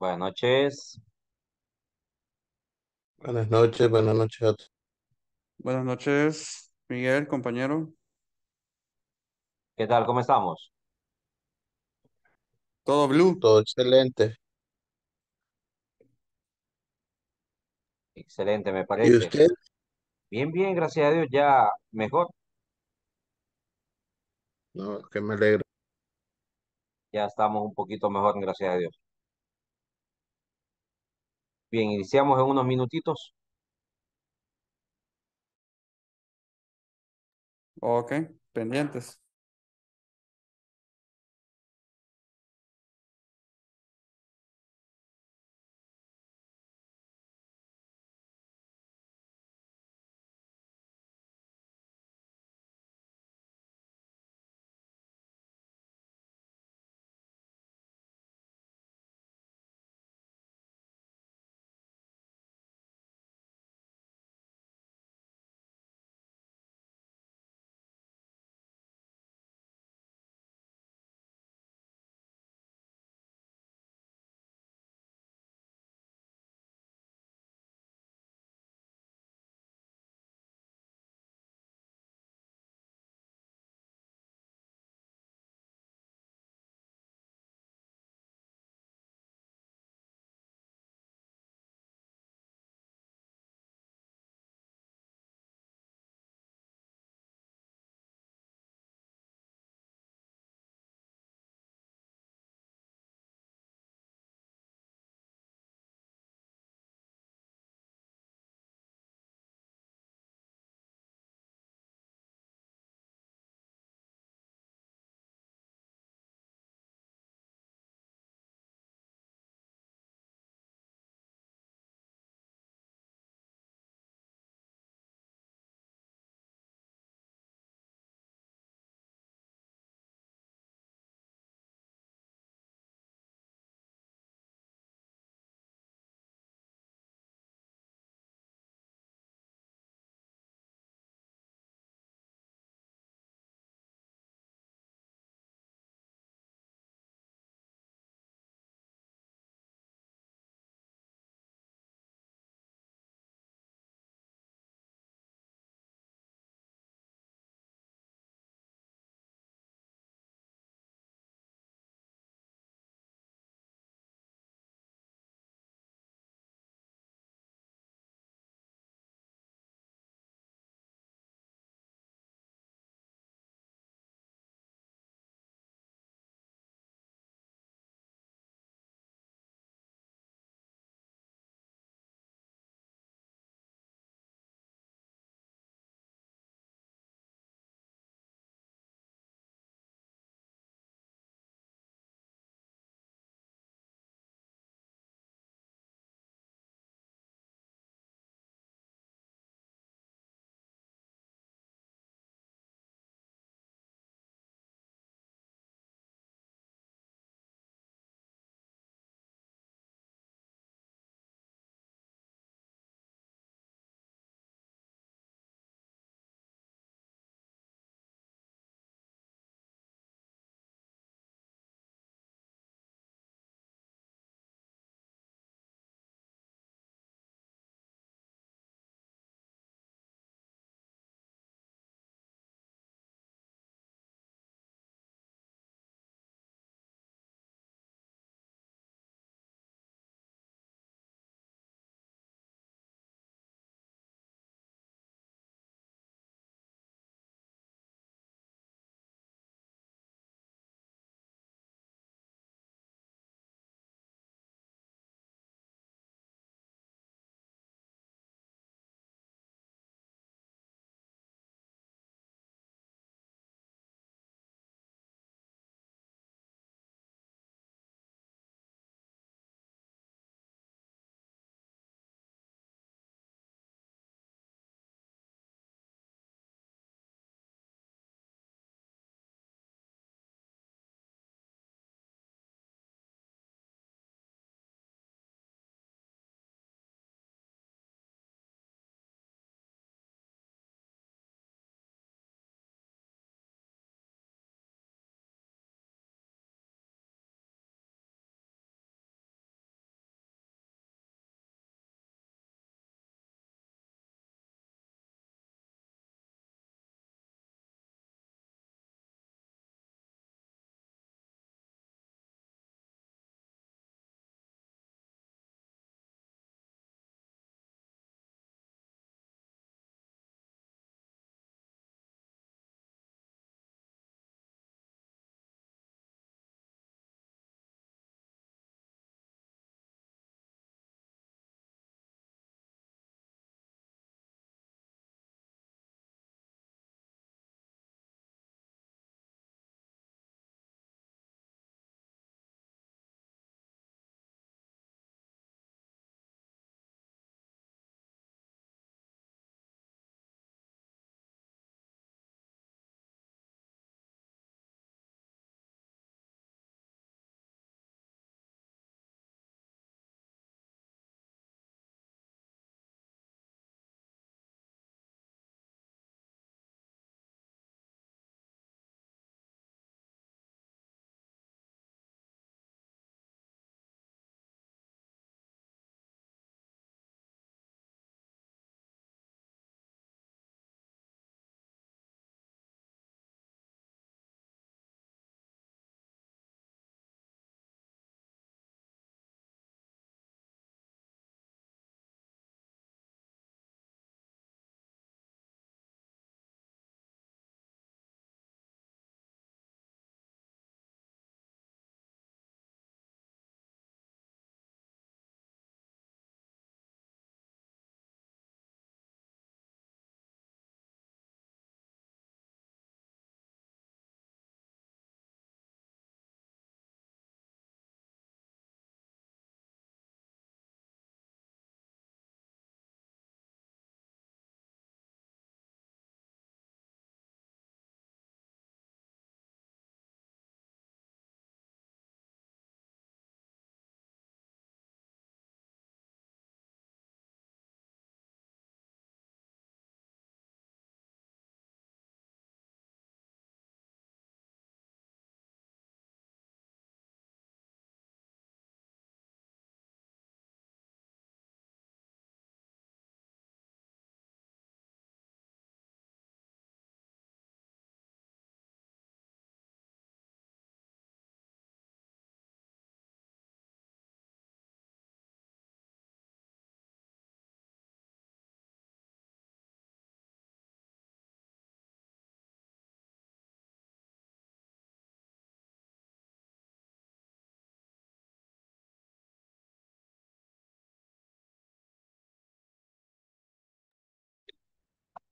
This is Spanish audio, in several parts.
Buenas noches. Buenas noches, buenas noches a Buenas noches, Miguel, compañero. ¿Qué tal? ¿Cómo estamos? Todo blue. Todo excelente. Excelente, me parece. ¿Y usted? Bien, bien, gracias a Dios, ya mejor. No, que me alegro. Ya estamos un poquito mejor, gracias a Dios. Bien, iniciamos en unos minutitos. Ok, pendientes.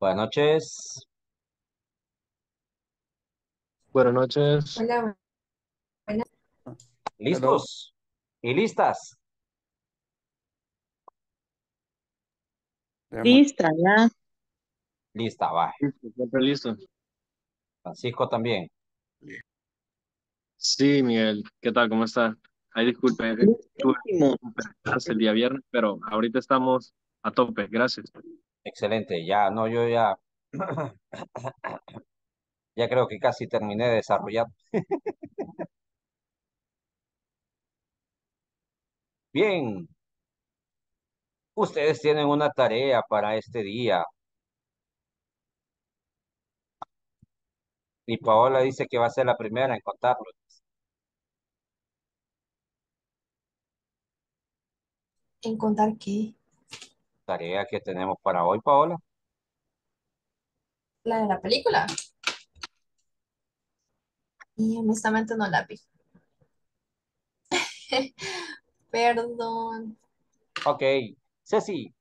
Buenas noches. Buenas noches. Hola. ¿Listos? ¿Y listas? Lista, ya. Lista, va. Siempre listo. Francisco también. Sí, Miguel. ¿Qué tal? ¿Cómo está? Ay, disculpe. estás eh, el día viernes, pero ahorita estamos a tope. Gracias. Excelente, ya, no, yo ya, ya creo que casi terminé de desarrollar. Bien, ustedes tienen una tarea para este día. Y Paola dice que va a ser la primera en contarlo. ¿En contar qué? tarea que tenemos para hoy, Paola? La de la película. Y honestamente no la vi. Perdón. Ok. Ceci.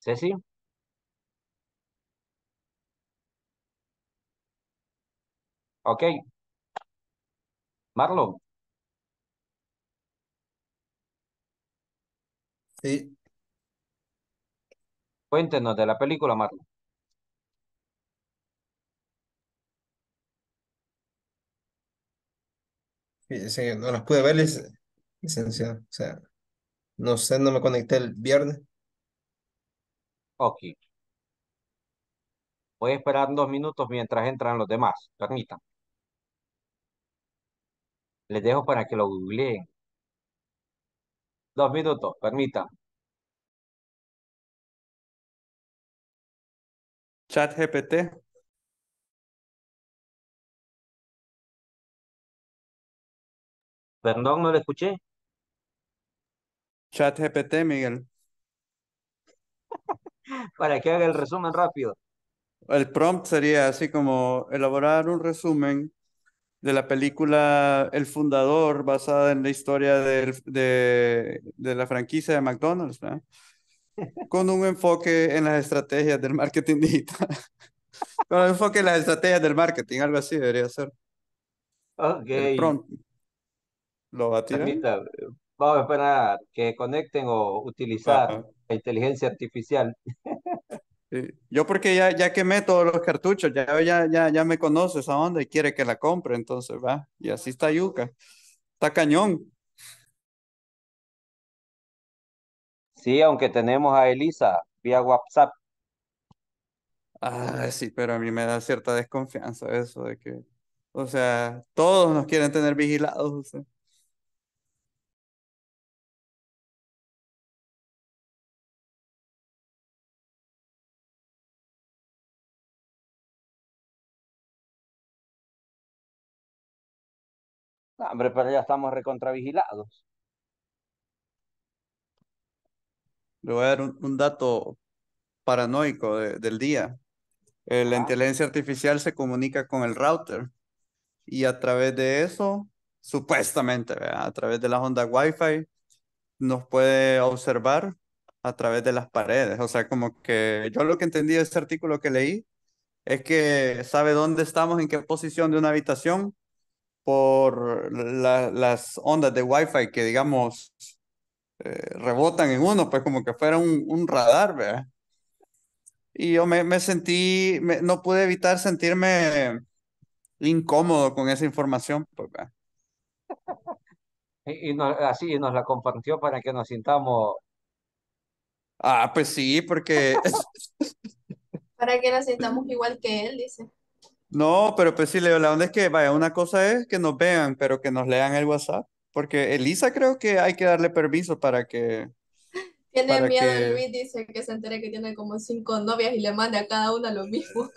Ceci. Ok. Marlon, Sí. cuéntenos de la película, Marlon. Sí, no las pude ver, licenciado. O sea, no sé, no me conecté el viernes. Ok. Voy a esperar dos minutos mientras entran los demás. Permítanme. Les dejo para que lo googleen. Dos minutos, permita. Chat GPT. Perdón, no lo escuché. Chat GPT, Miguel. para que haga el resumen rápido. El prompt sería así como elaborar un resumen de la película El Fundador, basada en la historia de, de, la franquicia de McDonald's, con un enfoque en las estrategias del marketing digital. con un enfoque en las estrategias del marketing, algo así debería ser. Ok. Pronto. Lo va a tirar. vamos a esperar que conecten o utilizar la inteligencia artificial. Yo porque ya, ya quemé todos los cartuchos, ya, ya, ya, ya me conoce a dónde y quiere que la compre, entonces va. Y así está Yuca. Está cañón. Sí, aunque tenemos a Elisa vía WhatsApp. Ah, sí, pero a mí me da cierta desconfianza eso de que, o sea, todos nos quieren tener vigilados. O sea. pero ya estamos recontravigilados. Le voy a dar un, dato paranoico del día. Eh, la inteligencia artificial se comunica con el router y a través de eso, supuestamente, a través de las ondas Wi-Fi, nos puede observar a través de las paredes. O sea, como que yo lo que entendí de este artículo que leí es que sabe dónde estamos, en qué posición de una habitación por las ondas de Wi-Fi que, digamos, eh, rebotan en uno, pues como que fuera un, radar, ¿verdad? Y yo me, sentí, no pude evitar sentirme incómodo con esa información, pues, Y, así nos la compartió para que nos sintamos. Ah, pues sí, porque. para que nos sintamos igual que él, dice. No, pero pues sí, Leo, la onda es que, vaya, una cosa es que nos vean, pero que nos lean el WhatsApp. Porque Elisa creo que hay que darle permiso para que... Tiene miedo Luis, dice que se entere que tiene como cinco novias y le manda a cada una lo mismo.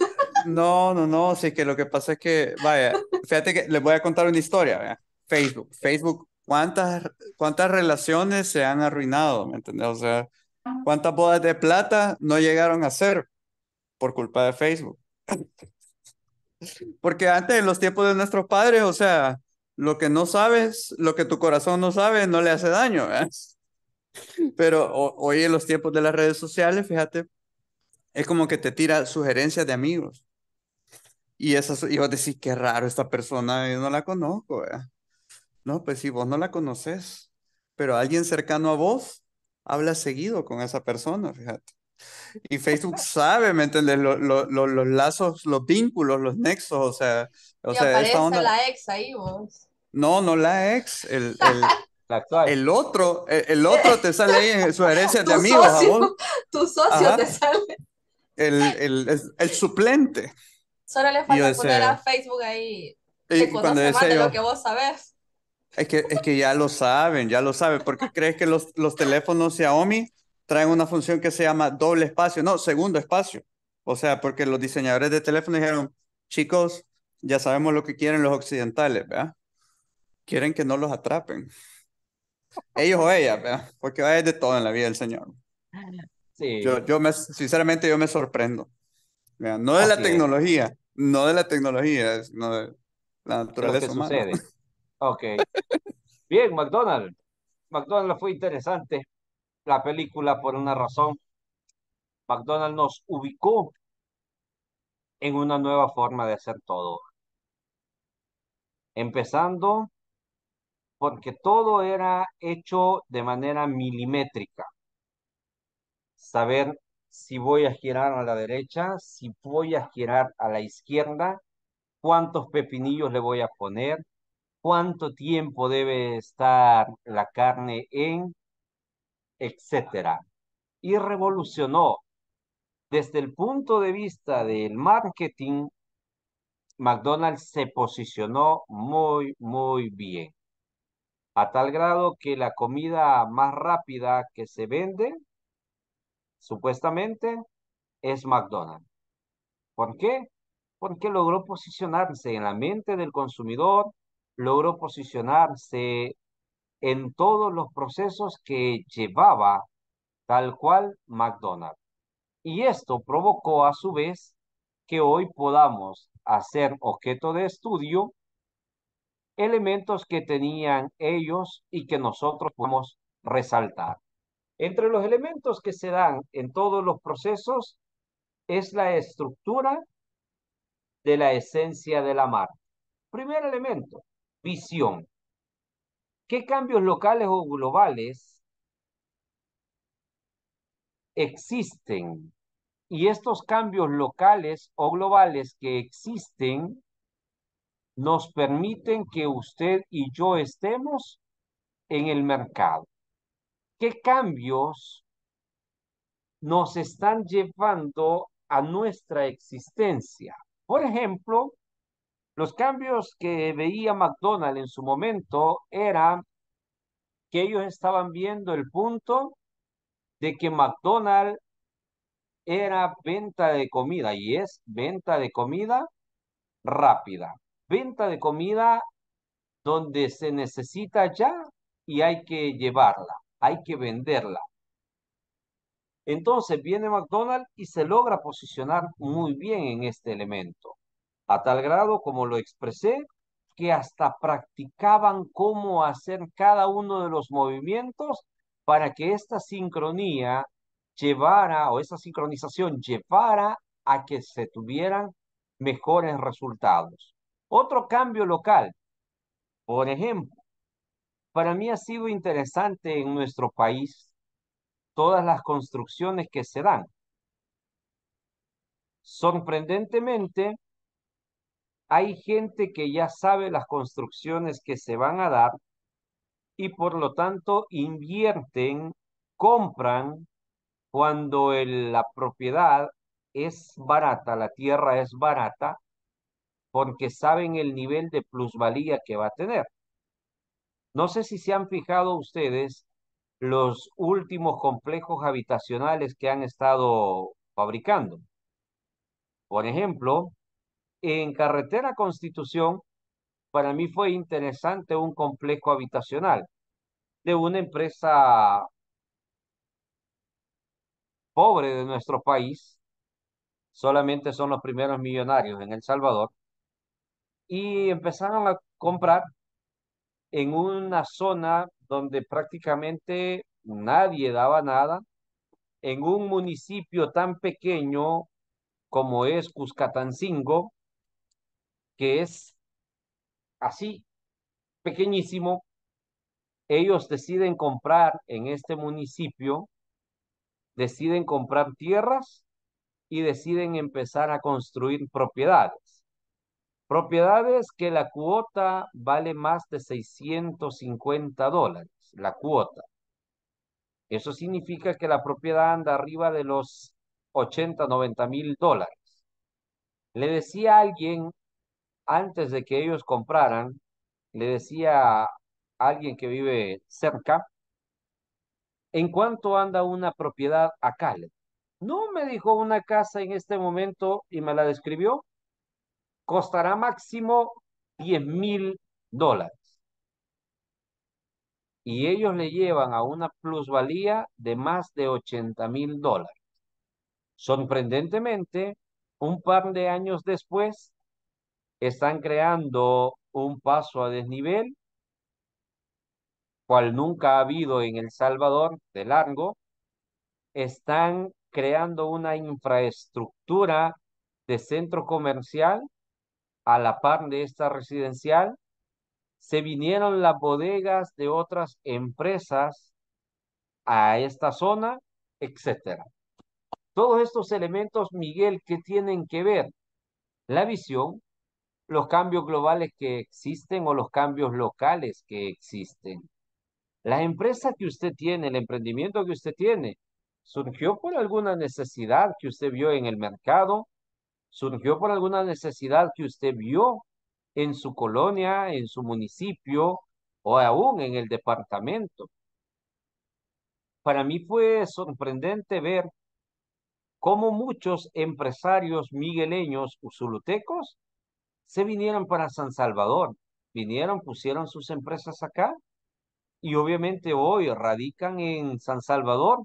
No, no, no, sí que lo que pasa es que, vaya, fíjate que les voy a contar una historia, Facebook, Facebook, ¿cuántas, cuántas relaciones se han arruinado, ¿me entiendes? O sea, ah. ¿cuántas bodas de plata no llegaron a ser por culpa de Facebook? Porque antes, en los tiempos de nuestros padres, o sea, lo que no sabes, lo que tu corazón no sabe, no le hace daño. Pero hoy en los tiempos de las redes sociales, fíjate, es como que te tira sugerencias de amigos. Y, esas, y vos decís, qué raro esta persona, yo no la conozco. No, pues si vos no la conoces, pero alguien cercano a vos habla seguido con esa persona, fíjate. Y Facebook sabe, ¿me entiendes? los lazos, los vínculos, los nexos, o sea... O y sea, aparece esta onda... la ex ahí vos. No, no la ex, el... el... El otro, el, otro te sale ahí en su herencia de amigos. Tu socio te sale. El, el, el, suplente. Solo le falta poner a Facebook ahí. Te conoce más lo que vos sabés. Es que, es que ya lo saben, ya lo saben. porque crees que los, los teléfonos Xiaomi traen una función que se llama doble espacio, no, segundo espacio. O sea, porque los diseñadores de teléfono dijeron, chicos, ya sabemos lo que quieren los occidentales, ¿verdad? Quieren que no los atrapen. Ellos o ellas, ¿verdad? Porque va de todo en la vida del Señor. Sí. Yo, yo me, sinceramente, yo me sorprendo. No de la tecnología, no de la tecnología, sino de la naturaleza humana. Sucede. Ok. Bien, McDonald's. McDonald's fue interesante la película por una razón. McDonald's nos ubicó en una nueva forma de hacer todo. Empezando porque todo era hecho de manera milimétrica. Saber si voy a girar a la derecha, si voy a girar a la izquierda, cuántos pepinillos le voy a poner, cuánto tiempo debe estar la carne en, etcétera. Y revolucionó desde el punto de vista del marketing, McDonald's se posicionó muy, muy bien. A tal grado que la comida más rápida que se vende, supuestamente, es McDonald's. ¿Por qué? Porque logró posicionarse en la mente del consumidor, logró posicionarse en todos los procesos que llevaba tal cual McDonald's. Y esto provocó a su vez que hoy podamos hacer objeto de estudio elementos que tenían ellos y que nosotros podemos resaltar. Entre los elementos que se dan en todos los procesos es la estructura de la esencia de la marca. Primer elemento, visión. ¿Qué cambios locales o globales existen? Y estos cambios locales o globales que existen nos permiten que usted y yo estemos en el mercado. ¿Qué cambios nos están llevando a nuestra existencia? Por ejemplo, los cambios que veía McDonald's en su momento era que ellos estaban viendo el punto de que McDonald's era venta de comida y es venta de comida rápida, venta de comida donde se necesita ya y hay que llevarla, hay que venderla. Entonces viene McDonald's y se logra posicionar muy bien en este elemento a tal grado como lo expresé, que hasta practicaban cómo hacer cada uno de los movimientos para que esta sincronía llevara o esa sincronización llevara a que se tuvieran mejores resultados. Otro cambio local, por ejemplo, para mí ha sido interesante en nuestro país todas las construcciones que se dan. Sorprendentemente, hay gente que ya sabe las construcciones que se van a dar y por lo tanto invierten, compran cuando la propiedad es barata, la tierra es barata, porque saben el nivel de plusvalía que va a tener. No sé si se han fijado ustedes los últimos complejos habitacionales que han estado fabricando. Por ejemplo, en Carretera Constitución, para mí fue interesante un complejo habitacional de una empresa pobre de nuestro país, solamente son los primeros millonarios en El Salvador, y empezaron a comprar en una zona donde prácticamente nadie daba nada, en un municipio tan pequeño como es Cuscatancingo, que es así, pequeñísimo. Ellos deciden comprar en este municipio, deciden comprar tierras y deciden empezar a construir propiedades. Propiedades que la cuota vale más de 650 dólares, la cuota. Eso significa que la propiedad anda arriba de los 80, 90 mil dólares. Le decía a alguien antes de que ellos compraran, le decía a alguien que vive cerca, ¿en cuánto anda una propiedad acá? No, me dijo una casa en este momento y me la describió, costará máximo 10 mil dólares. Y ellos le llevan a una plusvalía de más de 80 mil dólares. Sorprendentemente, un par de años después, están creando un paso a desnivel, cual nunca ha habido en El Salvador, de largo, están creando una infraestructura de centro comercial a la par de esta residencial. Se vinieron las bodegas de otras empresas a esta zona, etc. Todos estos elementos, Miguel, que tienen que ver? La visión, los cambios globales que existen o los cambios locales que existen. La empresa que usted tiene, el emprendimiento que usted tiene, surgió por alguna necesidad que usted vio en el mercado, surgió por alguna necesidad que usted vio en su colonia, en su municipio o aún en el departamento. Para mí fue sorprendente ver cómo muchos empresarios migueleños usulutecos se vinieron para San Salvador, vinieron, pusieron sus empresas acá y obviamente hoy radican en San Salvador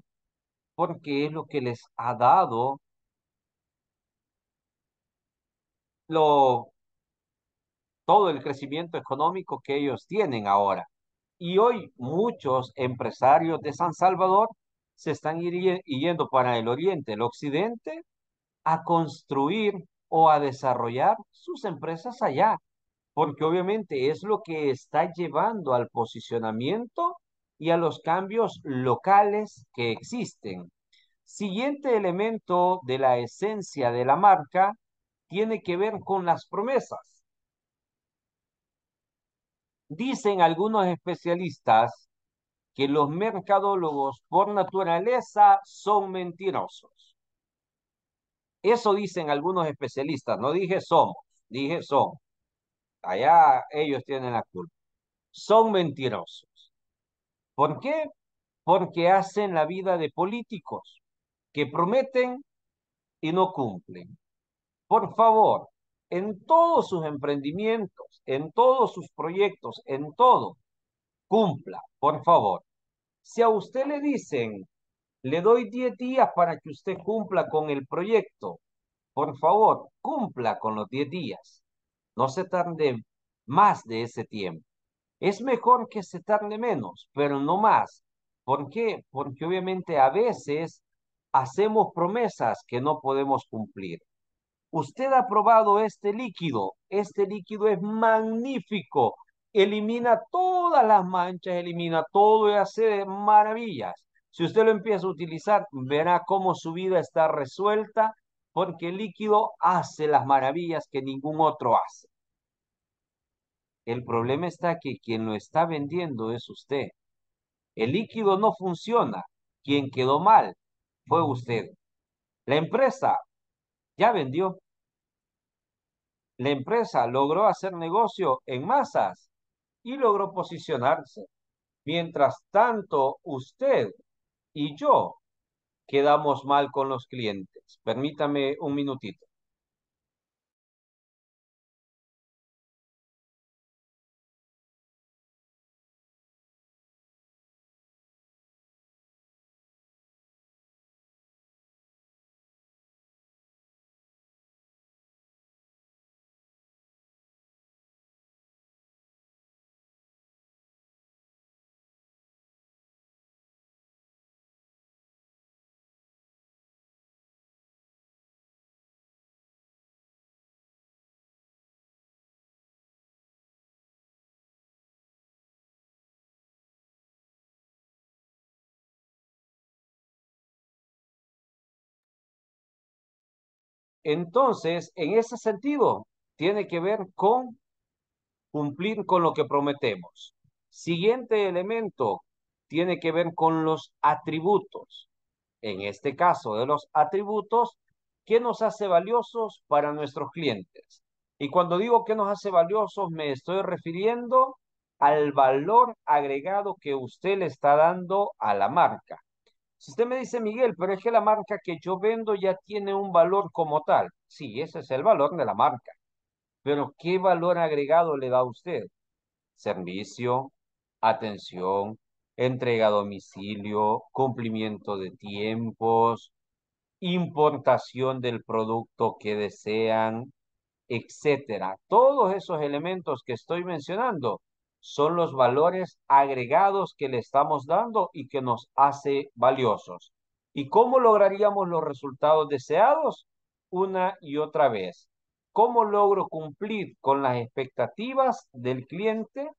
porque es lo que les ha dado lo, todo el crecimiento económico que ellos tienen ahora. Y hoy muchos empresarios de San Salvador se están yendo para el oriente, el occidente, a construir o a desarrollar sus empresas allá, porque obviamente es lo que está llevando al posicionamiento y a los cambios locales que existen. Siguiente elemento de la esencia de la marca tiene que ver con las promesas. Dicen algunos especialistas que los mercadólogos por naturaleza son mentirosos. Eso dicen algunos especialistas, no dije somos, dije son. Allá ellos tienen la culpa. Son mentirosos. ¿Por qué? Porque hacen la vida de políticos que prometen y no cumplen. Por favor, en todos sus emprendimientos, en todos sus proyectos, en todo, cumpla, por favor. Si a usted le dicen le doy 10 días para que usted cumpla con el proyecto. Por favor, cumpla con los 10 días. No se tarde más de ese tiempo. Es mejor que se tarde menos, pero no más. ¿Por qué? Porque obviamente a veces hacemos promesas que no podemos cumplir. Usted ha probado este líquido. Este líquido es magnífico. Elimina todas las manchas, elimina todo y hace maravillas. Si usted lo empieza a utilizar, verá cómo su vida está resuelta porque el líquido hace las maravillas que ningún otro hace. El problema está que quien lo está vendiendo es usted. El líquido no funciona. Quien quedó mal fue usted. La empresa ya vendió. La empresa logró hacer negocio en masas y logró posicionarse. Mientras tanto, usted y yo quedamos mal con los clientes. Permítame un minutito. Entonces, en ese sentido, tiene que ver con cumplir con lo que prometemos. Siguiente elemento tiene que ver con los atributos. En este caso, de los atributos, ¿qué nos hace valiosos para nuestros clientes? Y cuando digo que nos hace valiosos, me estoy refiriendo al valor agregado que usted le está dando a la marca. Si usted me dice, Miguel, pero es que la marca que yo vendo ya tiene un valor como tal. Sí, ese es el valor de la marca. Pero ¿qué valor agregado le da a usted? Servicio, atención, entrega a domicilio, cumplimiento de tiempos, importación del producto que desean, etcétera. Todos esos elementos que estoy mencionando son los valores agregados que le estamos dando y que nos hace valiosos. ¿Y cómo lograríamos los resultados deseados? Una y otra vez. ¿Cómo logro cumplir con las expectativas del cliente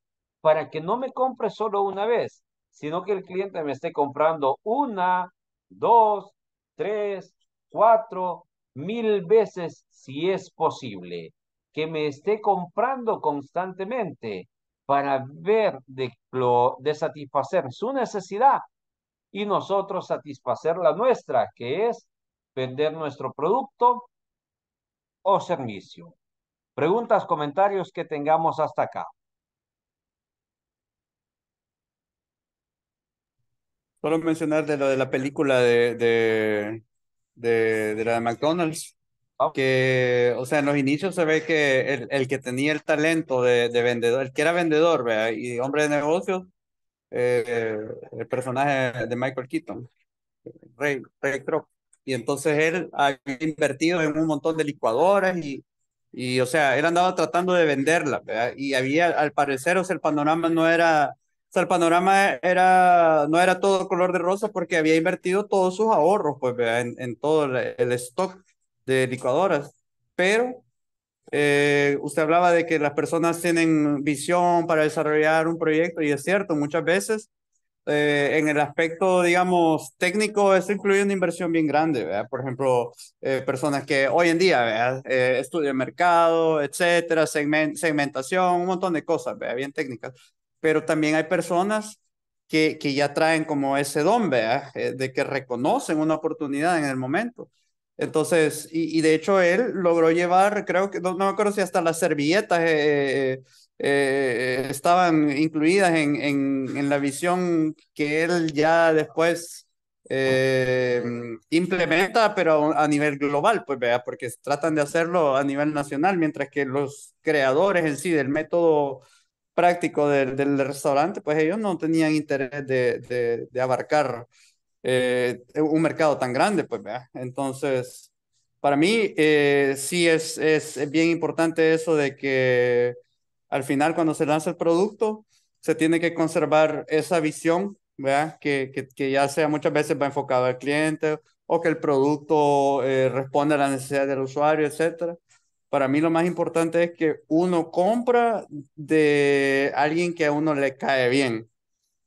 para que no me compre solo una vez, sino que el cliente me esté comprando una, dos, tres, cuatro, mil veces si es posible? Que me esté comprando constantemente para ver de, de satisfacer su necesidad y nosotros satisfacer la nuestra, que es vender nuestro producto o servicio. Preguntas, comentarios que tengamos hasta acá. Solo mencionar de lo de la película de, de, de la de McDonald's que, o sea, en los inicios se ve que el, el que tenía el talento de, de, vendedor, el que era vendedor ¿vea? y hombre de negocios, eh, el personaje de Michael Keaton, rey Y entonces él ha invertido en un montón de licuadoras y, y o sea, él andaba tratando de venderla, ¿vea? Y había, al parecer, o sea, el panorama no era, o sea, el panorama era, no era todo color de rosa porque había invertido todos sus ahorros, pues, En, todo el stock de licuadoras, pero eh, usted hablaba de que las personas tienen visión para desarrollar un proyecto y es cierto, muchas veces eh, en el aspecto, digamos, técnico, eso incluye una inversión bien grande, ¿verdad? Por ejemplo, eh, personas que hoy en día estudian mercado, etcétera, segmentación, un montón de cosas, ¿verdad? Bien técnicas. Pero también hay personas que, que ya traen como ese don, ¿verdad? de que reconocen una oportunidad en el momento. Entonces, y, de hecho él logró llevar, creo que, no, me acuerdo si hasta las servilletas eh, eh, estaban incluidas en, en, la visión que él ya después eh, implementa, pero a nivel global, pues vea, porque tratan de hacerlo a nivel nacional, mientras que los creadores en sí del método práctico del, del restaurante, pues ellos no tenían interés de, de, de abarcar eh, un mercado tan grande, pues, ¿verdad? Entonces, para mí eh, sí es, es bien importante eso de que al final cuando se lanza el producto, se tiene que conservar esa visión, ¿verdad? Que, que, ya sea muchas veces va enfocado al cliente o que el producto eh, responde a la necesidad del usuario, etcétera. Para mí lo más importante es que uno compra de alguien que a uno le cae bien,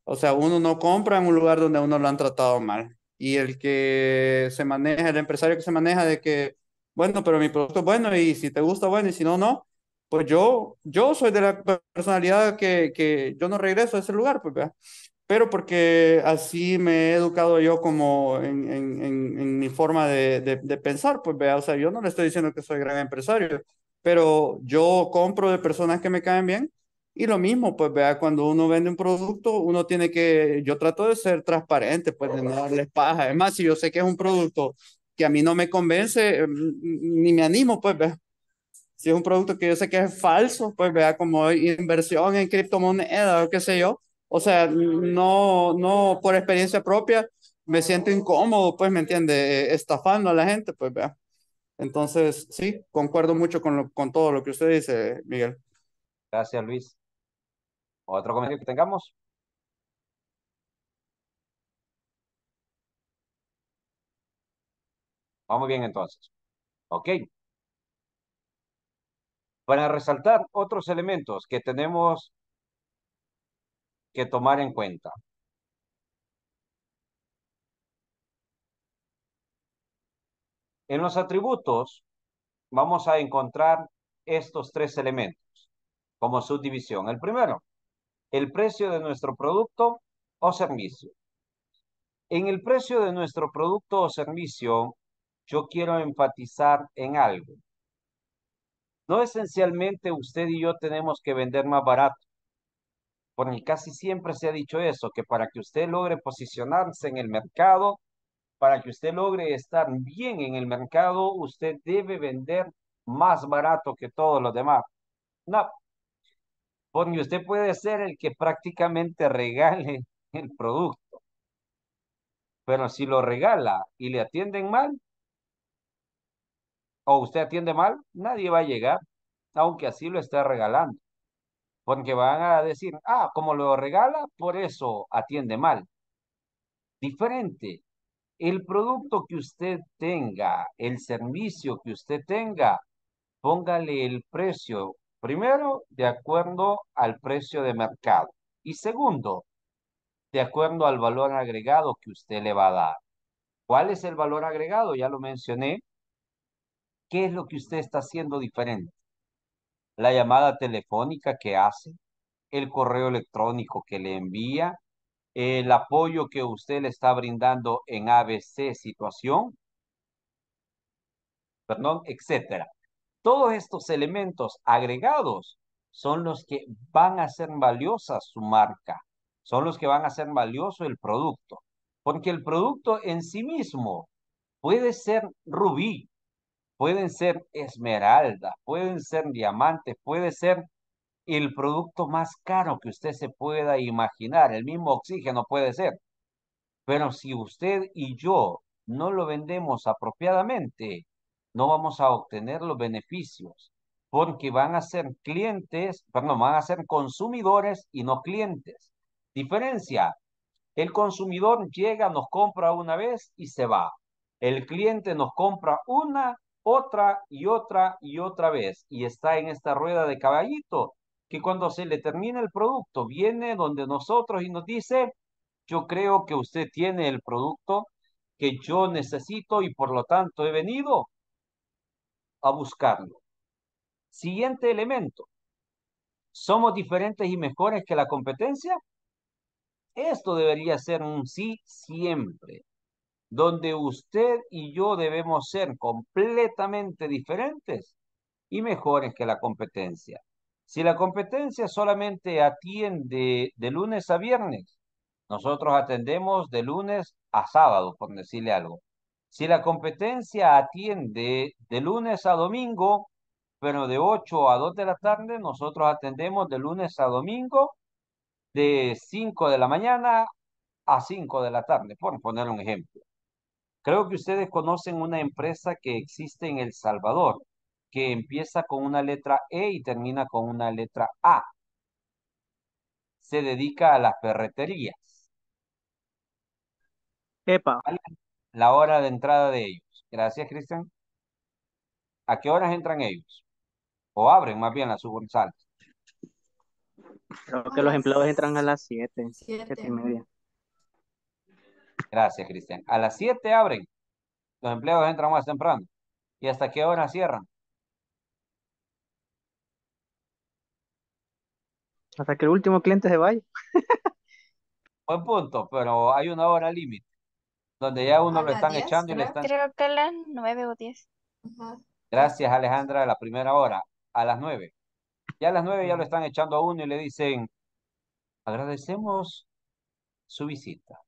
o sea, uno no compra en un lugar donde uno lo han tratado mal. Y el que se maneja, el empresario que se maneja de que, bueno, pero mi producto es bueno y si te gusta, bueno, y si no, no. Pues yo, yo soy de la personalidad que, que yo no regreso a ese lugar, pues, vea. pero porque así me he educado yo como en, en, en, mi forma de, de, de, pensar, pues vea, o sea, yo no le estoy diciendo que soy gran empresario, pero yo compro de personas que me caen bien y lo mismo, pues vea, cuando uno vende un producto, uno tiene que, yo trato de ser transparente, pues de no darles paja. además si yo sé que es un producto que a mí no me convence, eh, ni me animo, pues vea. Si es un producto que yo sé que es falso, pues vea, como inversión en criptomonedas o qué sé yo. O sea, no, no por experiencia propia me siento incómodo, pues, ¿me entiende? Eh, estafando a la gente, pues vea. Entonces, sí, concuerdo mucho con, lo, con todo lo que usted dice, Miguel. Gracias, Luis. ¿Otro comentario que tengamos? Vamos bien entonces. Ok. Para resaltar otros elementos que tenemos que tomar en cuenta. En los atributos vamos a encontrar estos tres elementos como subdivisión. El primero, el precio de nuestro producto o servicio. En el precio de nuestro producto o servicio, yo quiero enfatizar en algo. No esencialmente usted y yo tenemos que vender más barato, porque casi siempre se ha dicho eso, que para que usted logre posicionarse en el mercado, para que usted logre estar bien en el mercado, usted debe vender más barato que todos los demás. No, porque usted puede ser el que prácticamente regale el producto. Pero si lo regala y le atienden mal, o usted atiende mal, nadie va a llegar, aunque así lo esté regalando. Porque van a decir, ah, como lo regala, por eso atiende mal. Diferente. El producto que usted tenga, el servicio que usted tenga, póngale el precio Primero, de acuerdo al precio de mercado. Y segundo, de acuerdo al valor agregado que usted le va a dar. ¿Cuál es el valor agregado? Ya lo mencioné. ¿Qué es lo que usted está haciendo diferente? La llamada telefónica que hace, el correo electrónico que le envía, el apoyo que usted le está brindando en ABC situación, perdón, etcétera. Todos estos elementos agregados son los que van a hacer valiosa su marca, son los que van a hacer valioso el producto, porque el producto en sí mismo puede ser rubí, pueden ser esmeraldas, pueden ser diamantes, puede ser el producto más caro que usted se pueda imaginar, el mismo oxígeno puede ser. Pero si usted y yo no lo vendemos apropiadamente, no vamos a obtener los beneficios porque van a ser clientes, perdón, van a ser consumidores y no clientes. Diferencia, el consumidor llega, nos compra una vez y se va. El cliente nos compra una, otra y otra y otra vez y está en esta rueda de caballito que cuando se le termina el producto viene donde nosotros y nos dice, yo creo que usted tiene el producto que yo necesito y por lo tanto he venido a buscarlo. Siguiente elemento. ¿Somos diferentes y mejores que la competencia? Esto debería ser un sí siempre, donde usted y yo debemos ser completamente diferentes y mejores que la competencia. Si la competencia solamente atiende de lunes a viernes, nosotros atendemos de lunes a sábado, por decirle algo. Si la competencia atiende de lunes a domingo, pero de 8 a 2 de la tarde, nosotros atendemos de lunes a domingo, de 5 de la mañana a 5 de la tarde, por poner un ejemplo. Creo que ustedes conocen una empresa que existe en El Salvador, que empieza con una letra E y termina con una letra A. Se dedica a las ferreterías. Epa la hora de entrada de ellos. Gracias, Cristian. ¿A qué horas entran ellos? O abren más bien las sucursal? Creo que los empleados entran a las 7, 7 y media. Gracias, Cristian. A las 7 abren. Los empleados entran más temprano. ¿Y hasta qué hora cierran? Hasta que el último cliente se vaya. Buen punto, pero hay una hora límite donde ya uno lo ah, están echando y le están... que nueve o diez. Gracias, Alejandra, a la primera hora, a las nueve. Ya a las nueve ya lo están echando a uno y le dicen, agradecemos su visita.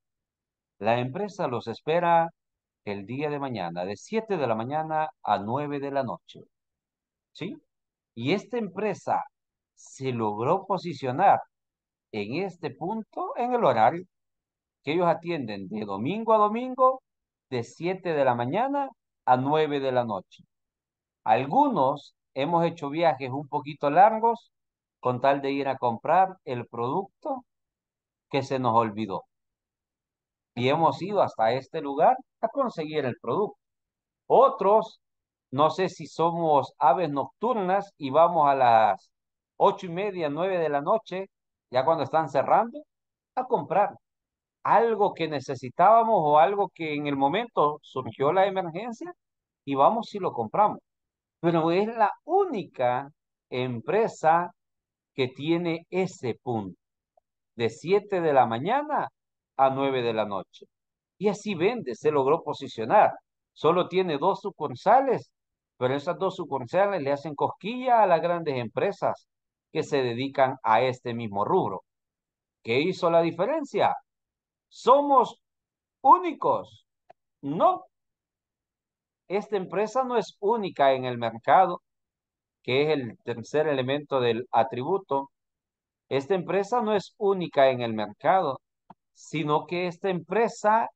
La empresa los espera el día de mañana, de siete de la mañana a nueve de la noche. ¿Sí? Y esta empresa se logró posicionar en este punto en el horario ellos atienden de domingo a domingo, de 7 de la mañana a 9 de la noche. Algunos hemos hecho viajes un poquito largos con tal de ir a comprar el producto que se nos olvidó. Y hemos ido hasta este lugar a conseguir el producto. Otros, no sé si somos aves nocturnas y vamos a las ocho y media, nueve de la noche, ya cuando están cerrando, a comprar algo que necesitábamos o algo que en el momento surgió la emergencia y vamos y lo compramos. Pero es la única empresa que tiene ese punto, de 7 de la mañana a 9 de la noche. Y así vende, se logró posicionar. Solo tiene dos sucursales, pero esas dos sucursales le hacen cosquilla a las grandes empresas que se dedican a este mismo rubro. ¿Qué hizo la diferencia? somos únicos. No. Esta empresa no es única en el mercado, que es el tercer elemento del atributo. Esta empresa no es única en el mercado, sino que esta empresa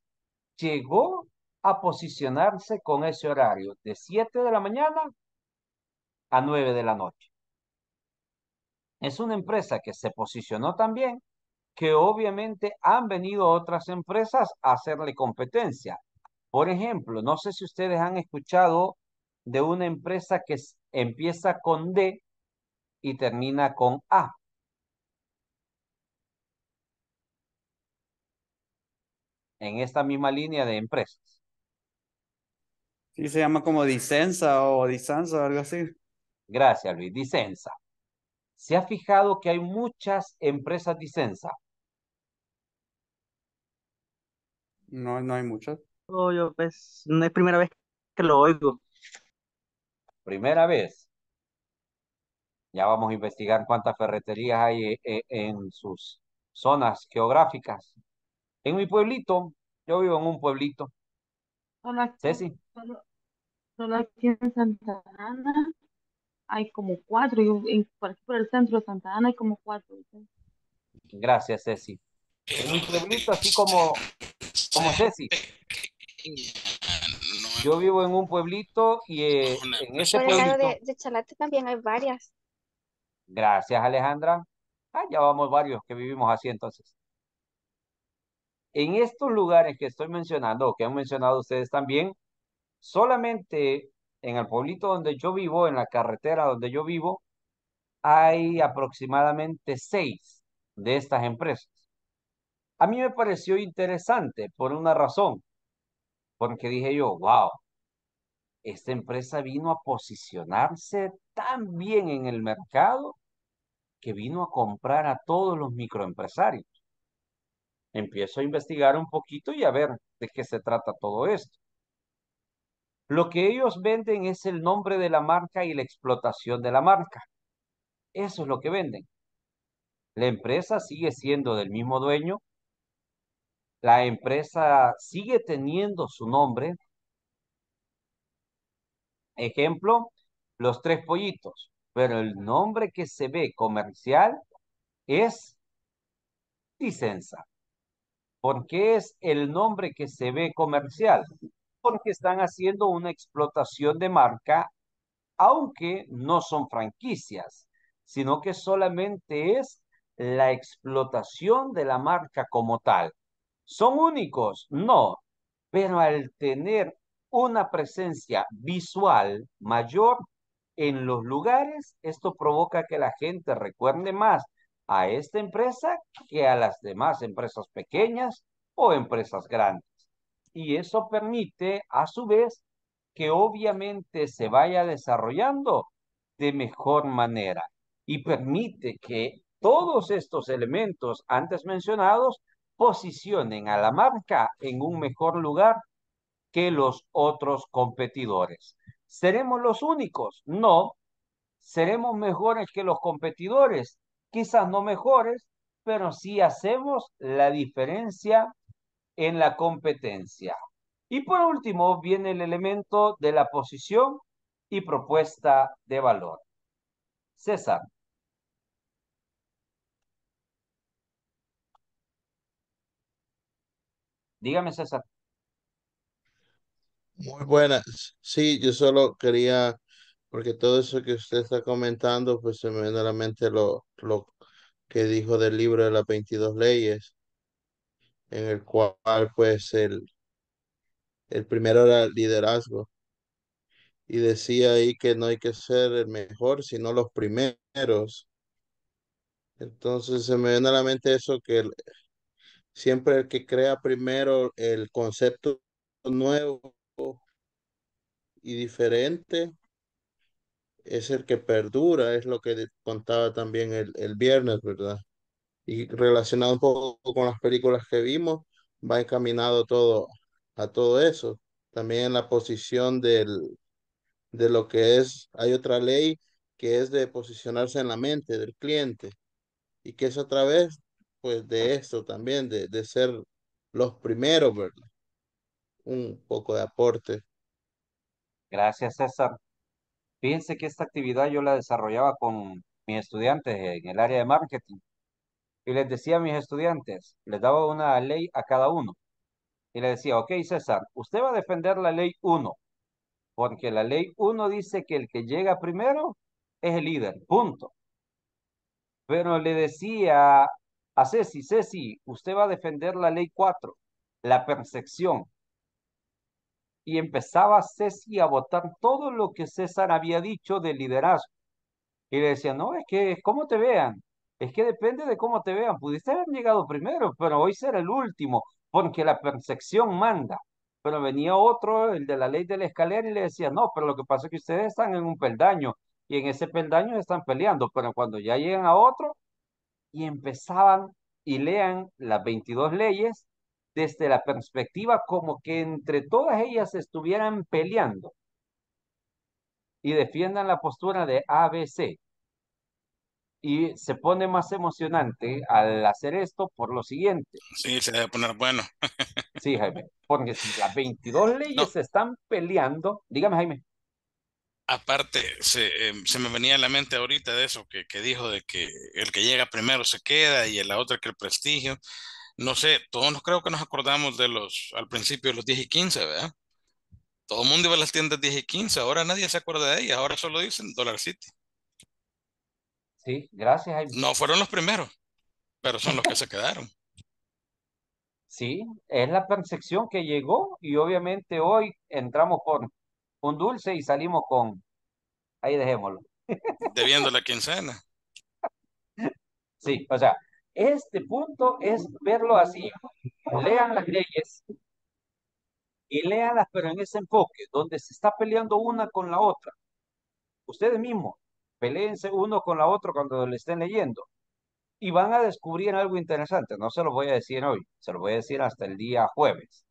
llegó a posicionarse con ese horario de 7 de la mañana a 9 de la noche. Es una empresa que se posicionó también que obviamente han venido otras empresas a hacerle competencia. Por ejemplo, no sé si ustedes han escuchado de una empresa que empieza con D y termina con A. En esta misma línea de empresas. Sí, se llama como disensa o Disanza o algo así. Gracias, Luis. disensa. ¿Se ha fijado que hay muchas empresas de No, no hay muchas. No, oh, pues, no es primera vez que lo oigo. Primera vez. Ya vamos a investigar cuántas ferreterías hay eh, eh, en sus zonas geográficas. En mi pueblito, yo vivo en un pueblito. Hola, Ceci. solo aquí en Santa Ana hay como cuatro, y por el centro de Santa Ana hay como cuatro. Gracias, Ceci. En un pueblito así como, como Ceci. Yo vivo en un pueblito y eh, en ese pueblito... de, Chalate también hay varias. Gracias, Alejandra. Ah, ya vamos varios que vivimos así entonces. En estos lugares que estoy mencionando, que han mencionado ustedes también, solamente en el pueblito donde yo vivo, en la carretera donde yo vivo, hay aproximadamente seis de estas empresas. A mí me pareció interesante por una razón, porque dije yo, wow, esta empresa vino a posicionarse tan bien en el mercado que vino a comprar a todos los microempresarios. Empiezo a investigar un poquito y a ver de qué se trata todo esto. Lo que ellos venden es el nombre de la marca y la explotación de la marca. Eso es lo que venden. La empresa sigue siendo del mismo dueño. La empresa sigue teniendo su nombre. Ejemplo, los tres pollitos. Pero el nombre que se ve comercial es Dicenza. ¿Por qué es el nombre que se ve comercial? porque están haciendo una explotación de marca, aunque no son franquicias, sino que solamente es la explotación de la marca como tal. ¿Son únicos? No, pero al tener una presencia visual mayor en los lugares, esto provoca que la gente recuerde más a esta empresa que a las demás empresas pequeñas o empresas grandes y eso permite a su vez que obviamente se vaya desarrollando de mejor manera y permite que todos estos elementos antes mencionados posicionen a la marca en un mejor lugar que los otros competidores. ¿Seremos los únicos? No. ¿Seremos mejores que los competidores? Quizás no mejores, pero sí hacemos la diferencia en la competencia. Y por último, viene el elemento de la posición y propuesta de valor. César. Dígame, César. Muy buenas. Sí, yo solo quería, porque todo eso que usted está comentando, pues se me viene a la mente lo, lo que dijo del libro de las 22 leyes en el cual pues el, el primero era liderazgo y decía ahí que no hay que ser el mejor, sino los primeros. Entonces se me viene a la mente eso que siempre el que crea primero el concepto nuevo y diferente es el que perdura, es lo que contaba también el, el viernes, ¿verdad? y relacionado un poco con las películas que vimos, va encaminado todo a todo eso. También la posición del, de lo que es, hay otra ley que es de posicionarse en la mente del cliente y que es a través pues de esto también, de, de ser los primeros, ¿verdad? Un poco de aporte. Gracias, César. piense que esta actividad yo la desarrollaba con mis estudiantes en el área de marketing y les decía a mis estudiantes, les daba una ley a cada uno. Y le decía, ok, César, usted va a defender la ley 1, porque la ley 1 dice que el que llega primero es el líder, punto. Pero le decía a Ceci, Ceci, usted va a defender la ley 4, la percepción. Y empezaba Ceci a votar todo lo que César había dicho de liderazgo. Y le decía, no, es que, ¿cómo te vean? Es que depende de cómo te vean. Pudiste haber llegado primero, pero hoy será el último, porque la percepción manda. Pero venía otro, el de la ley de la escalera, y le decía, no, pero lo que pasa es que ustedes están en un peldaño y en ese peldaño están peleando, pero cuando ya llegan a otro y empezaban y lean las 22 leyes desde la perspectiva como que entre todas ellas estuvieran peleando y defiendan la postura de ABC. Y se pone más emocionante al hacer esto por lo siguiente. Sí, se debe poner bueno. sí, Jaime, porque las 22 leyes se están peleando, dígame, Jaime. Aparte, se, eh, se, me venía a la mente ahorita de eso que, que dijo de que el que llega primero se queda y la otra que el prestigio. No sé, todos nos, creo que nos acordamos de los, al principio de los 10 y 15, ¿verdad? Todo el mundo iba a las tiendas 10 y 15, ahora nadie se acuerda de ellas, ahora solo dicen Dollar City. Sí, gracias. No fueron los primeros, pero son los que se quedaron. Sí, es la percepción que llegó y obviamente hoy entramos con un dulce y salimos con... Ahí dejémoslo. Debiendo la quincena. Sí, o sea, este punto es verlo así. Lean las leyes y leanlas, pero en ese enfoque, donde se está peleando una con la otra. Ustedes mismos, peleense uno con la otra cuando le estén leyendo. Y van a descubrir algo interesante, no se lo voy a decir hoy, se lo voy a decir hasta el día jueves.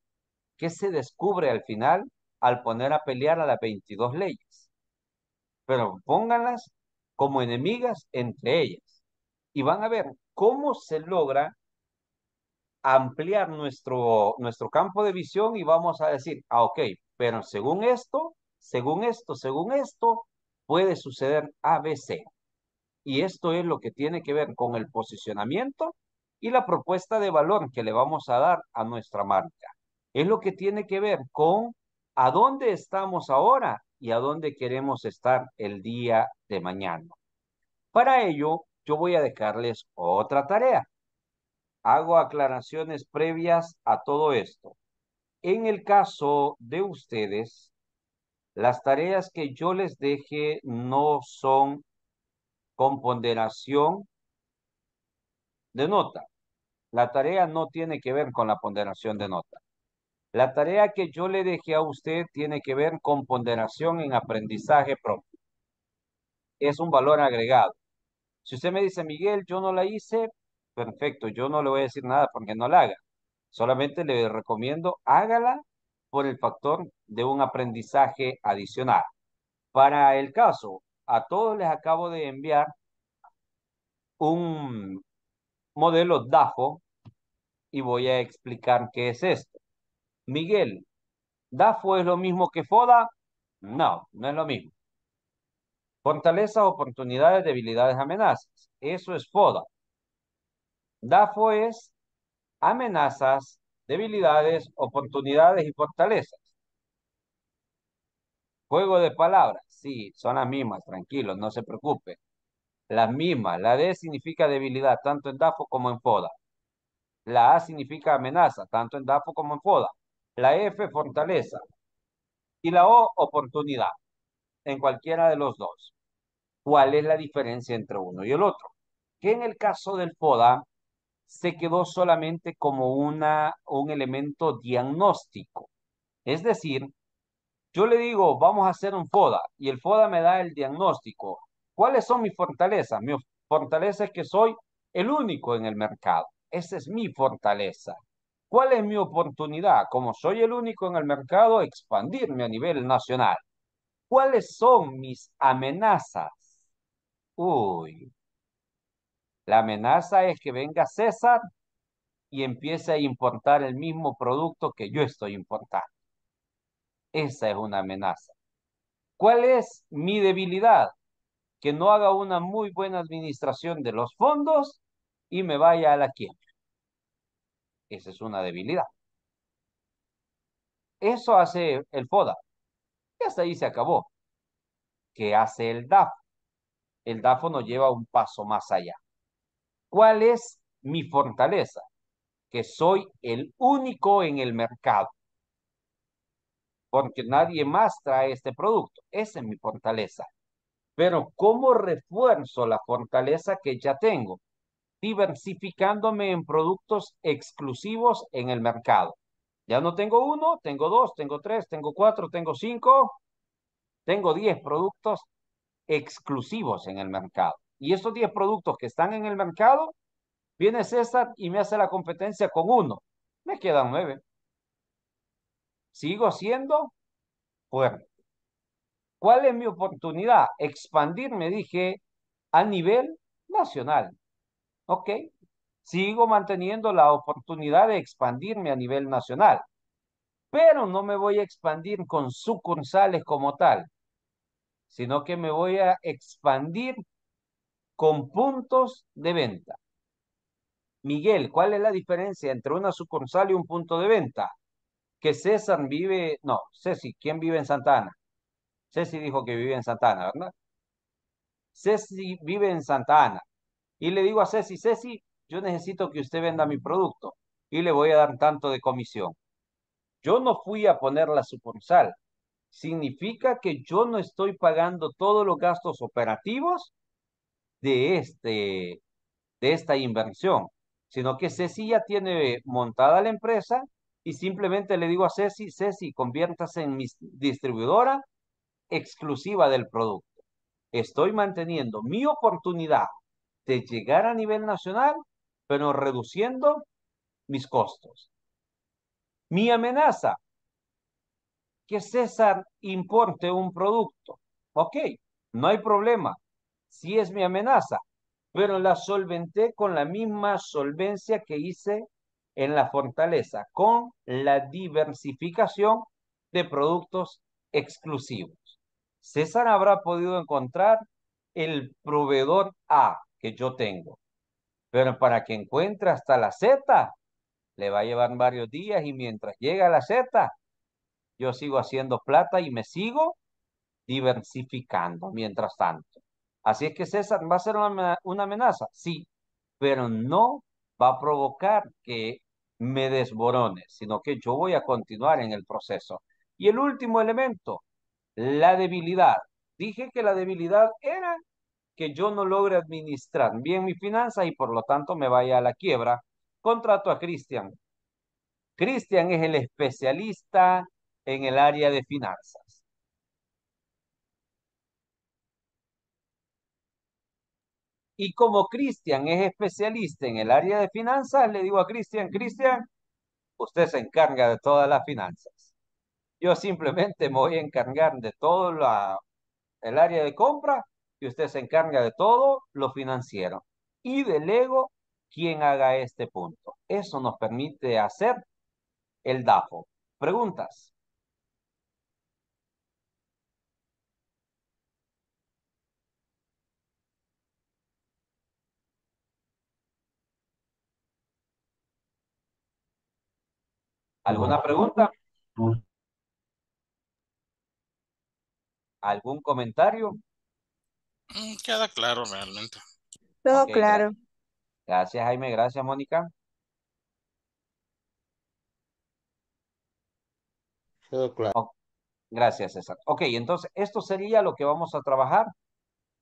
¿Qué se descubre al final al poner a pelear a las 22 leyes? Pero pónganlas como enemigas entre ellas. Y van a ver cómo se logra ampliar nuestro, nuestro campo de visión y vamos a decir, ah, ok, pero según esto, según esto, según esto, puede suceder ABC. Y esto es lo que tiene que ver con el posicionamiento y la propuesta de valor que le vamos a dar a nuestra marca. Es lo que tiene que ver con a dónde estamos ahora y a dónde queremos estar el día de mañana. Para ello, yo voy a dejarles otra tarea. Hago aclaraciones previas a todo esto. En el caso de ustedes, las tareas que yo les deje no son con ponderación de nota. La tarea no tiene que ver con la ponderación de nota. La tarea que yo le dejé a usted tiene que ver con ponderación en aprendizaje propio. Es un valor agregado. Si usted me dice, Miguel, yo no la hice, perfecto, yo no le voy a decir nada porque no la haga. Solamente le recomiendo, hágala por el factor de un aprendizaje adicional. Para el caso, a todos les acabo de enviar un modelo DAFO y voy a explicar qué es esto. Miguel, ¿DAFO es lo mismo que FODA? No, no es lo mismo. Fortalezas, oportunidades, debilidades, amenazas. Eso es FODA. DAFO es amenazas, debilidades, oportunidades y fortalezas. Juego de palabras, sí, son las mismas, tranquilos, no se preocupe. Las mismas, la D significa debilidad, tanto en DAFO como en FODA. La A significa amenaza, tanto en DAFO como en FODA. La F, fortaleza. Y la O, oportunidad, en cualquiera de los dos. ¿Cuál es la diferencia entre uno y el otro? Que en el caso del FODA, se quedó solamente como una, un elemento diagnóstico. Es decir, yo le digo, vamos a hacer un FODA y el FODA me da el diagnóstico. ¿Cuáles son mis fortalezas? Mi fortaleza es que soy el único en el mercado. Esa es mi fortaleza. ¿Cuál es mi oportunidad? Como soy el único en el mercado, expandirme a nivel nacional. ¿Cuáles son mis amenazas? Uy, la amenaza es que venga César y empiece a importar el mismo producto que yo estoy importando. Esa es una amenaza. ¿Cuál es mi debilidad? Que no haga una muy buena administración de los fondos y me vaya a la quiebra. Esa es una debilidad. Eso hace el FODA. Y hasta ahí se acabó. ¿Qué hace el DAF? El DAF nos lleva un paso más allá. ¿Cuál es mi fortaleza? Que soy el único en el mercado. Porque nadie más trae este producto. Esa es mi fortaleza. Pero ¿cómo refuerzo la fortaleza que ya tengo? Diversificándome en productos exclusivos en el mercado. Ya no tengo uno, tengo dos, tengo tres, tengo cuatro, tengo cinco, tengo diez productos exclusivos en el mercado y estos 10 productos que están en el mercado, viene César y me hace la competencia con uno. Me quedan nueve. Sigo siendo fuerte. ¿Cuál es mi oportunidad? Expandirme, dije, a nivel nacional. ¿Ok? Sigo manteniendo la oportunidad de expandirme a nivel nacional, pero no me voy a expandir con sucursales como tal, sino que me voy a expandir con puntos de venta. Miguel, ¿cuál es la diferencia entre una sucursal y un punto de venta? Que César vive, no, Ceci, ¿quién vive en Santa Ana? Ceci dijo que vive en Santa Ana, ¿verdad? Ceci vive en Santa Ana Y le digo a Ceci, Ceci, yo necesito que usted venda mi producto y le voy a dar tanto de comisión. Yo no fui a poner la sucursal. Significa que yo no estoy pagando todos los gastos operativos de, este, de esta inversión, sino que Ceci ya tiene montada la empresa y simplemente le digo a Ceci, Ceci, conviértase en mi distribuidora exclusiva del producto. Estoy manteniendo mi oportunidad de llegar a nivel nacional, pero reduciendo mis costos. Mi amenaza, que César importe un producto. Ok, no hay problema. Si es mi amenaza, pero la solventé con la misma solvencia que hice en la fortaleza, con la diversificación de productos exclusivos. César habrá podido encontrar el proveedor A que yo tengo, pero para que encuentre hasta la Z, le va a llevar varios días y mientras llega la Z, yo sigo haciendo plata y me sigo diversificando mientras tanto. Así es que César va a ser una, amenaza, sí, pero no va a provocar que me desborone, sino que yo voy a continuar en el proceso. Y el último elemento, la debilidad. Dije que la debilidad era que yo no logre administrar bien mi finanza y por lo tanto me vaya a la quiebra. Contrato a Cristian. Cristian es el especialista en el área de finanzas. Y como Cristian es especialista en el área de finanzas, le digo a Cristian, Cristian, usted se encarga de todas las finanzas. Yo simplemente me voy a encargar de todo el área de compra y usted se encarga de todo lo financiero. Y delego quien haga este punto. Eso nos permite hacer el DAFO. Preguntas. ¿Alguna pregunta? ¿Algún comentario? Mm, queda claro realmente. Todo claro. Gracias Jaime, gracias Mónica. Todo claro. gracias César. Ok, entonces esto sería lo que vamos a trabajar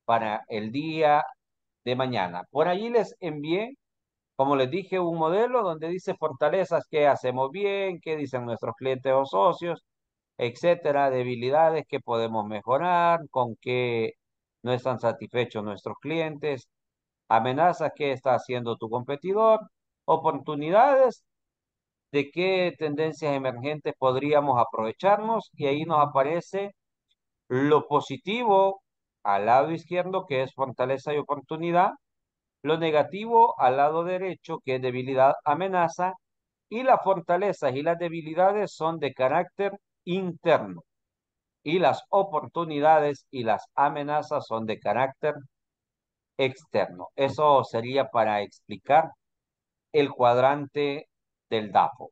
para el día de mañana. Por allí les envié como les dije, un modelo donde dice fortalezas, que hacemos bien, que dicen nuestros clientes o socios, etcétera, debilidades que podemos mejorar, con qué no están satisfechos nuestros clientes, amenazas que está haciendo tu competidor, oportunidades de qué tendencias emergentes podríamos aprovecharnos y ahí nos aparece lo positivo al lado izquierdo que es fortaleza y oportunidad lo negativo al lado derecho, que es debilidad, amenaza, y las fortalezas y las debilidades son de carácter interno. Y las oportunidades y las amenazas son de carácter externo. Eso sería para explicar el cuadrante del DAFO.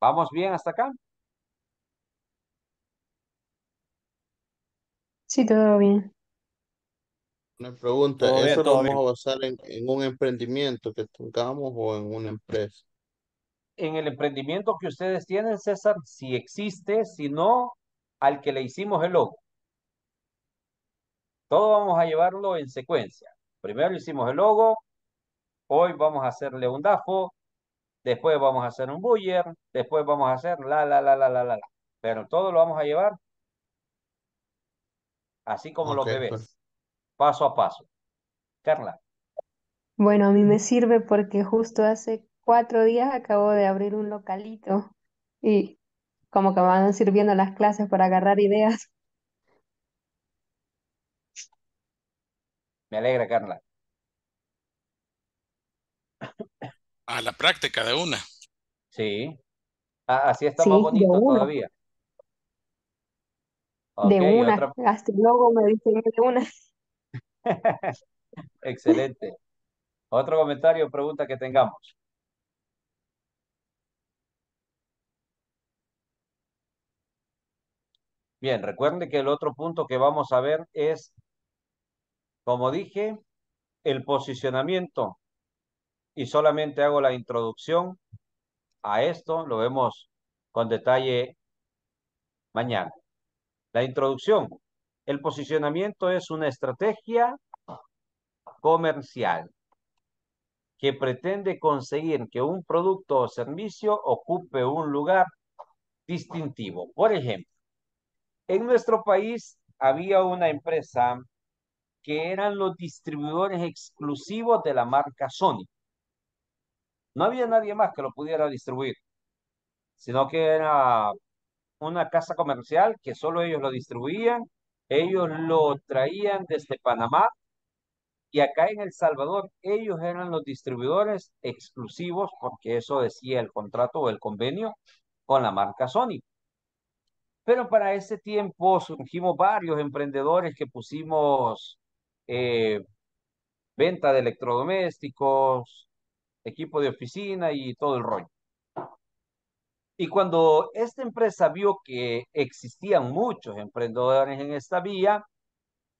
¿Vamos bien hasta acá? Sí, todo bien. Una pregunta, ¿eso lo vamos a basar en, un emprendimiento que tengamos o en una empresa? En el emprendimiento que ustedes tienen, César, si existe, si no, al que le hicimos el logo. Todo vamos a llevarlo en secuencia. Primero hicimos el logo, hoy vamos a hacerle un DAFO, después vamos a hacer un Buyer, después vamos a hacer la, la, la, la, la, la, Pero todo lo vamos a llevar así como lo que ves paso a paso. Carla. Bueno, a mí me sirve porque justo hace cuatro días acabo de abrir un localito y como que me van sirviendo las clases para agarrar ideas. Me alegra, Carla. A la práctica de una. Sí. Ah, así está más bonito una, todavía. de una, hasta luego me dicen de una. Excelente. Otro comentario o pregunta que tengamos. Bien, recuerden que el otro punto que vamos a ver es, como dije, el posicionamiento. Y solamente hago la introducción a esto, lo vemos con detalle mañana. La introducción el posicionamiento es una estrategia comercial que pretende conseguir que un producto o servicio ocupe un lugar distintivo. Por ejemplo, en nuestro país había una empresa que eran los distribuidores exclusivos de la marca Sony. No había nadie más que lo pudiera distribuir, sino que era una casa comercial que solo ellos lo distribuían ellos lo traían desde Panamá y acá en El Salvador ellos eran los distribuidores exclusivos, porque eso decía el contrato o el convenio con la marca Sony. Pero para ese tiempo surgimos varios emprendedores que pusimos eh, venta de electrodomésticos, equipo de oficina y todo el rollo. Y cuando esta empresa vio que existían muchos emprendedores en esta vía,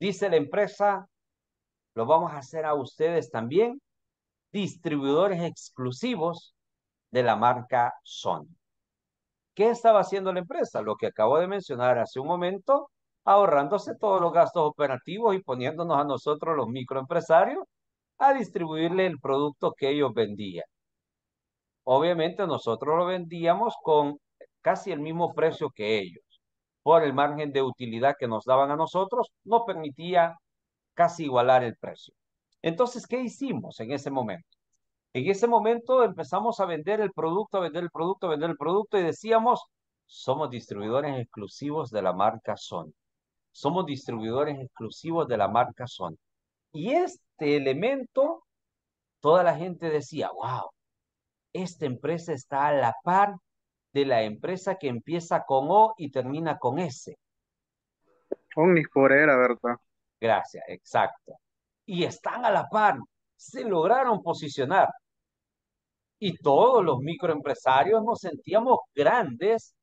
dice la empresa, lo vamos a hacer a ustedes también, distribuidores exclusivos de la marca Sony. ¿Qué estaba haciendo la empresa? Lo que acabo de mencionar hace un momento, ahorrándose todos los gastos operativos y poniéndonos a nosotros los microempresarios a distribuirle el producto que ellos vendían obviamente nosotros lo vendíamos con casi el mismo precio que ellos. Por el margen de utilidad que nos daban a nosotros, nos permitía casi igualar el precio. Entonces, ¿qué hicimos en ese momento? En ese momento empezamos a vender el producto, a vender el producto, a vender el producto y decíamos, somos distribuidores exclusivos de la marca Sony. Somos distribuidores exclusivos de la marca Sony. Y este elemento, toda la gente decía, wow, esta empresa está a la par de la empresa que empieza con O y termina con S. Omnisport era, ¿verdad? Gracias, exacto. Y están a la par, se lograron posicionar. Y todos los microempresarios nos sentíamos grandes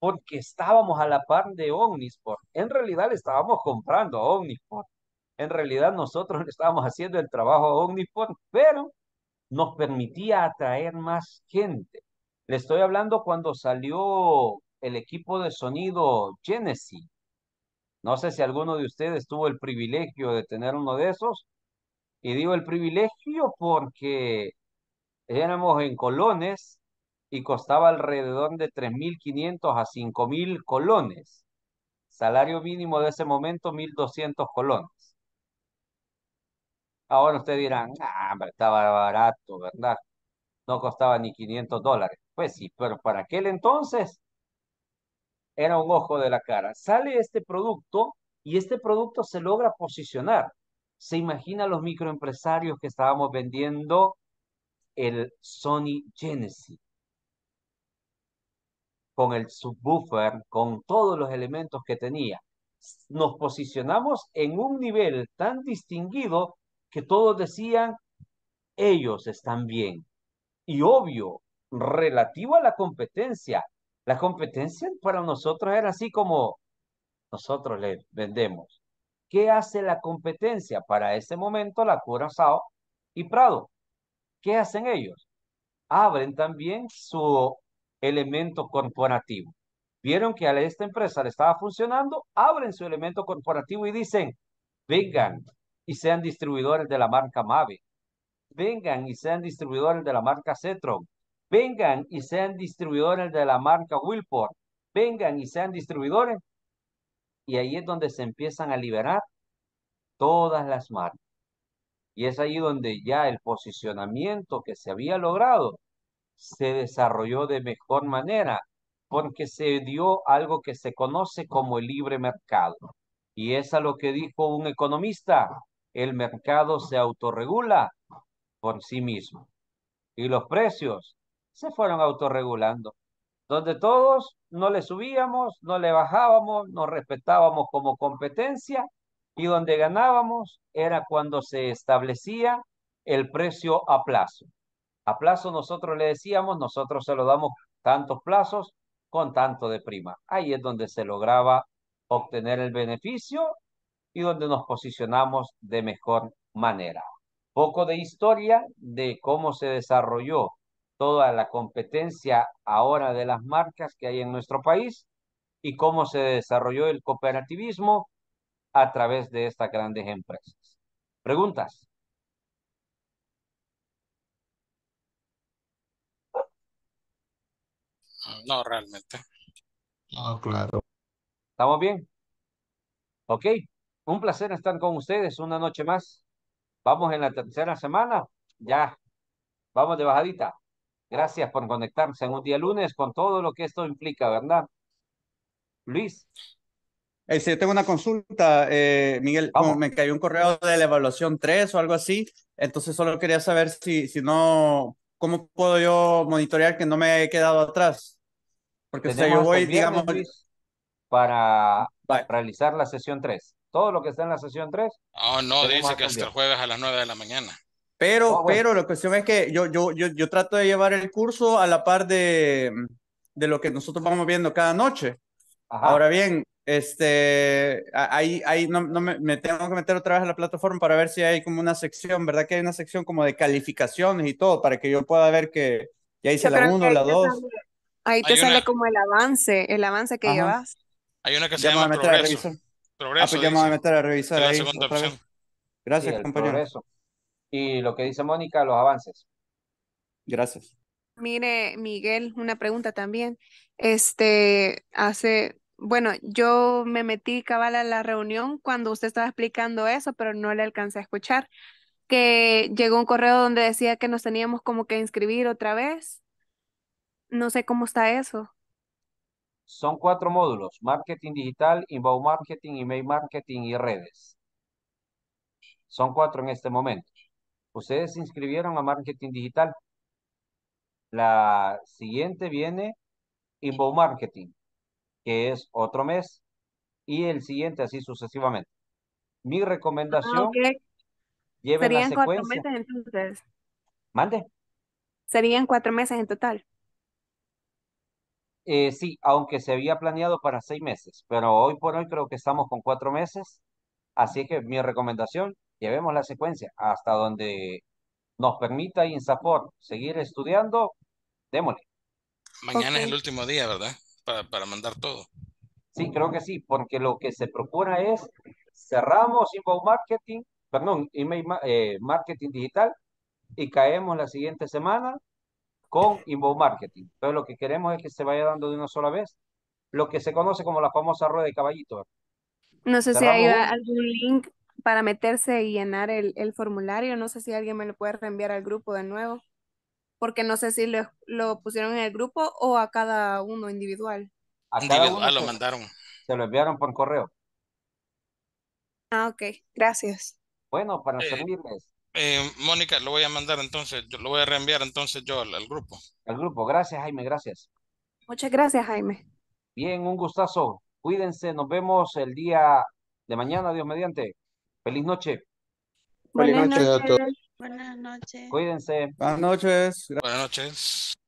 porque estábamos a la par de Omnisport. En realidad le estábamos comprando a Omnisport. En realidad nosotros le estábamos haciendo el trabajo a Omnisport, pero nos permitía atraer más gente. Le estoy hablando cuando salió el equipo de sonido Genesis. No sé si alguno de ustedes tuvo el privilegio de tener uno de esos. Y digo el privilegio porque éramos en colones y costaba alrededor de 3.500 a 5.000 colones. Salario mínimo de ese momento, 1.200 colones. Ahora ustedes dirán, ah, estaba barato, ¿verdad? No costaba ni 500 dólares. Pues sí, pero para aquel entonces era un ojo de la cara. Sale este producto y este producto se logra posicionar. Se imagina los microempresarios que estábamos vendiendo el Sony Genesis con el subwoofer, con todos los elementos que tenía. Nos posicionamos en un nivel tan distinguido que todos decían, ellos están bien. Y obvio, relativo a la competencia, la competencia para nosotros era así como nosotros le vendemos. ¿Qué hace la competencia para ese momento la Curazao y Prado? ¿Qué hacen ellos? Abren también su elemento corporativo. Vieron que a esta empresa le estaba funcionando, abren su elemento corporativo y dicen, vengan, y sean distribuidores de la marca Mave. Vengan y sean distribuidores de la marca Cetron. Vengan y sean distribuidores de la marca Wilport. Vengan y sean distribuidores. Y ahí es donde se empiezan a liberar todas las marcas. Y es ahí donde ya el posicionamiento que se había logrado se desarrolló de mejor manera porque se dio algo que se conoce como el libre mercado. Y es a lo que dijo un economista, el mercado se autorregula por sí mismo. Y los precios se fueron autorregulando, donde todos no le subíamos, no le bajábamos, nos respetábamos como competencia y donde ganábamos era cuando se establecía el precio a plazo. A plazo nosotros le decíamos, nosotros se lo damos tantos plazos con tanto de prima. Ahí es donde se lograba obtener el beneficio y donde nos posicionamos de mejor manera. Poco de historia de cómo se desarrolló toda la competencia ahora de las marcas que hay en nuestro país y cómo se desarrolló el cooperativismo a través de estas grandes empresas. Preguntas. No, realmente. No, claro. ¿Estamos bien? Ok. Un placer estar con ustedes una noche más. Vamos en la tercera semana. Ya, vamos de bajadita. Gracias por conectarse en un día lunes con todo lo que esto implica, ¿verdad? Luis. Eh, yo tengo una consulta, eh, Miguel. como Me cayó un correo de la evaluación 3 o algo así. Entonces solo quería saber si, si no, ¿cómo puedo yo monitorear que no me he quedado atrás? Porque si yo voy, digamos... para realizar la sesión 3 todo lo que está en la sesión 3. Oh, ah, no, dice que hasta el jueves a las 9 de la mañana. Pero, pero la cuestión es que yo, yo, yo, yo trato de llevar el curso a la par de, de lo que nosotros vamos viendo cada noche. Ahora bien, este, ahí, ahí no, no me, tengo que meter otra vez a la plataforma para ver si hay como una sección, ¿verdad? Que hay una sección como de calificaciones y todo, para que yo pueda ver que ya hice la 1, la 2. Ahí te sale como el avance, el avance que llevas. Hay una que se llama progreso. Ah, pues a meter a revisar. Ahí, Gracias, compañero. Y lo que dice Mónica, los avances. Gracias. Mire, Miguel, una pregunta también. Este, hace, bueno, yo me metí cabal a la reunión cuando usted estaba explicando eso, pero no le alcancé a escuchar, que llegó un correo donde decía que nos teníamos como que inscribir otra vez. No sé cómo está eso. Son cuatro módulos, marketing digital, inbound marketing, email marketing y redes. Son cuatro en este momento. Ustedes se inscribieron a marketing digital. La siguiente viene inbound marketing, que es otro mes, y el siguiente así sucesivamente. Mi ah, recomendación, lleven la secuencia. Cuatro meses, entonces. Mande. Serían cuatro meses en total. Eh, sí, aunque se había planeado para seis meses, pero hoy por hoy creo que estamos con cuatro meses, así que mi recomendación, llevemos la secuencia hasta donde nos permita INSAPOR seguir estudiando, démosle. Mañana es el último día, ¿verdad? Para, para mandar todo. Sí, creo que sí, porque lo que se procura es cerramos inbound marketing, perdón, email eh, marketing digital y caemos la siguiente semana con inbound marketing. Entonces lo que queremos es que se vaya dando de una sola vez lo que se conoce como la famosa rueda de caballito. No sé si hay algún link para meterse y llenar el, formulario. No sé si alguien me lo puede reenviar al grupo de nuevo, porque no sé si lo, pusieron en el grupo o a cada uno individual. A cada ah, lo pues, mandaron. Se lo enviaron por correo. Ah, ok, gracias. Bueno, para eh, servirles, eh, Mónica, lo voy a mandar entonces, yo lo voy a reenviar entonces yo al, grupo. Al grupo, gracias Jaime, gracias. Muchas gracias Jaime. Bien, un gustazo. Cuídense, nos vemos el día de mañana, Dios mediante. Feliz noche. Buenas noches. Buenas noches. Cuídense. Buenas noches. Buenas noches.